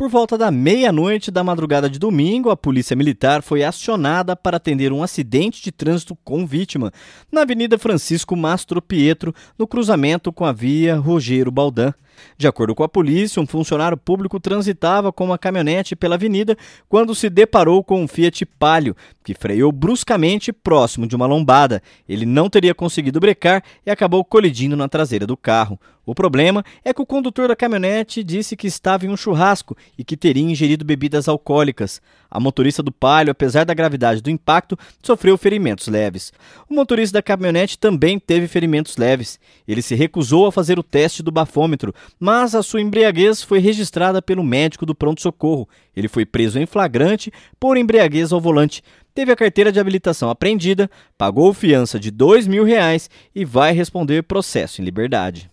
Por volta da meia-noite da madrugada de domingo, a polícia militar foi acionada para atender um acidente de trânsito com vítima na Avenida Francisco Mastro Pietro, no cruzamento com a via Rogério Baldan. De acordo com a polícia, um funcionário público transitava com uma caminhonete pela avenida quando se deparou com um Fiat Palio, que freou bruscamente próximo de uma lombada. Ele não teria conseguido brecar e acabou colidindo na traseira do carro. O problema é que o condutor da caminhonete disse que estava em um churrasco e que teria ingerido bebidas alcoólicas. A motorista do Palio, apesar da gravidade do impacto, sofreu ferimentos leves. O motorista da caminhonete também teve ferimentos leves. Ele se recusou a fazer o teste do bafômetro, mas a sua embriaguez foi registrada pelo médico do pronto-socorro. Ele foi preso em flagrante por embriaguez ao volante, teve a carteira de habilitação apreendida, pagou fiança de dois mil reais e vai responder processo em liberdade.